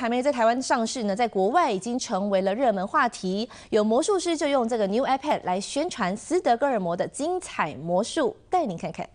还没在台湾上市呢，在国外已经成为了热门话题。有魔术师就用这个 new iPad 来宣传斯德哥尔摩的精彩魔术，带您看看。